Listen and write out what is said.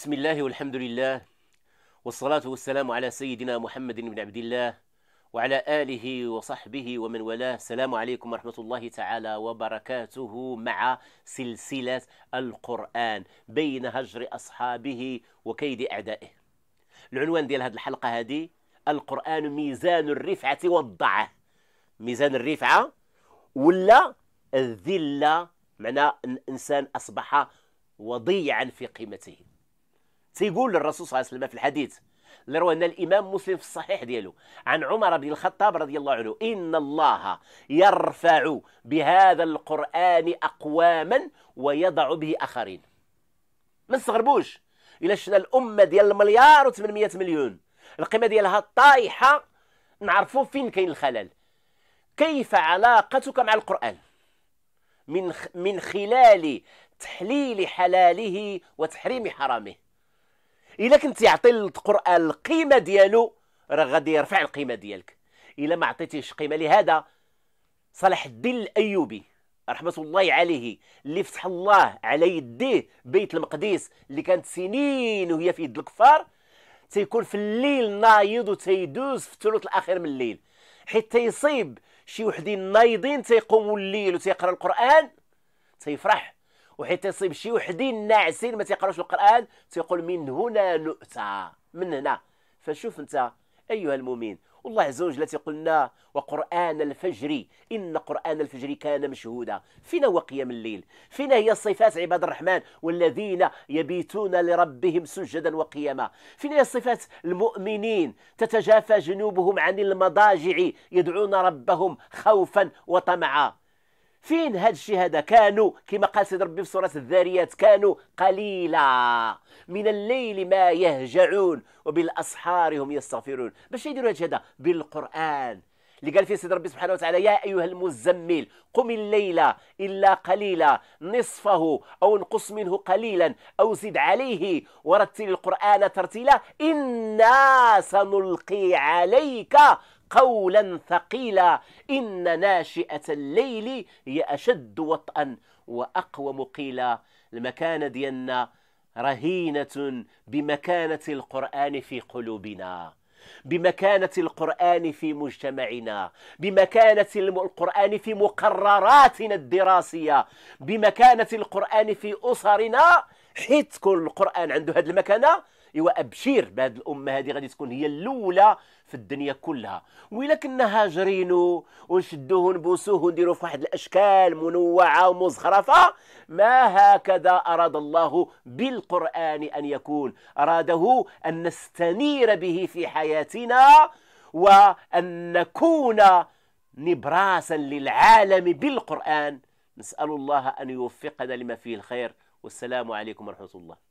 بسم الله والحمد لله والصلاة والسلام على سيدنا محمد بن عبد الله وعلى آله وصحبه ومن والاه السلام عليكم ورحمة الله تعالى وبركاته مع سلسلة القرآن بين هجر أصحابه وكيد أعدائه العنوان ديال هذه الحلقة هذه القرآن ميزان الرفعة والضعة ميزان الرفعة ولا الذلة معناه إنسان أصبح وضيعا في قيمته تيقول الرسول صلى الله عليه وسلم في الحديث اللي رواه الامام مسلم في الصحيح ديالو عن عمر بن الخطاب رضي الله عنه ان الله يرفع بهذا القران اقواما ويضع به اخرين ما نستغربوش الا شفنا الامه ديال المليار و800 مليون القيمه ديالها طايحه نعرفوا فين كاين الخلل كيف علاقتك مع القران من من خلال تحليل حلاله وتحريم حرامه الا كنت يعطي القران القيمه ديالو راه غادي يرفع القيمه ديالك الا ما عطيتيش قيمه لهذا صلاح الدين الايوبي رحمه الله عليه اللي فتح الله على يديه بيت المقدس اللي كانت سنين وهي في يد الكفار تيكون في الليل نايض وتيدوز في الثلث الاخير من الليل حيت تيصيب شي وحدين نايضين تيقوموا الليل وتيقرا القران تيفرح وحيت تصيب شي وحدين ناعسين ما تيقراوش القران تيقول من هنا نؤتى من هنا فشوف انت ايها المؤمن والله عز وجل تيقول لنا وقران الفجر ان قران الفجر كان مشهودا فينا هو قيام الليل فينا هي صفات عباد الرحمن والذين يبيتون لربهم سجدا وقياما فينا هي صفات المؤمنين تتجافى جنوبهم عن المضاجع يدعون ربهم خوفا وطمعا فين هاد الشيء هذا كانوا كما قال سيد ربي في سوره الذاريات كانوا قليلا من الليل ما يهجعون وبالاسحار هم يستغفرون باش يديروا هاد هذا بالقران اللي قال فيه سيد ربي سبحانه وتعالى يا ايها المزمل قم الليل الا قليلا نصفه او انقص منه قليلا او زد عليه ورتل القران ترتيلا انا سنلقي عليك قولا ثقيلا إن ناشئة الليل هي أشد وطئا وأقوم قيلا المكانة ديالنا رهينة بمكانة القرآن في قلوبنا بمكانة القرآن في مجتمعنا بمكانة القرآن في مقرراتنا الدراسية بمكانة القرآن في أسرنا حيث كل القرآن عنده هذه المكانة ايوا ابشير بهاد الامه هذه غادي تكون هي الاولى في الدنيا كلها ويلا كنا هاجرينو ونشدوه ونبوسوه ونديروه في واحد الاشكال منوعه ومزخرفه ما هكذا اراد الله بالقران ان يكون اراده ان نستنير به في حياتنا وان نكون نبراسا للعالم بالقران نسال الله ان يوفقنا لما فيه الخير والسلام عليكم ورحمه الله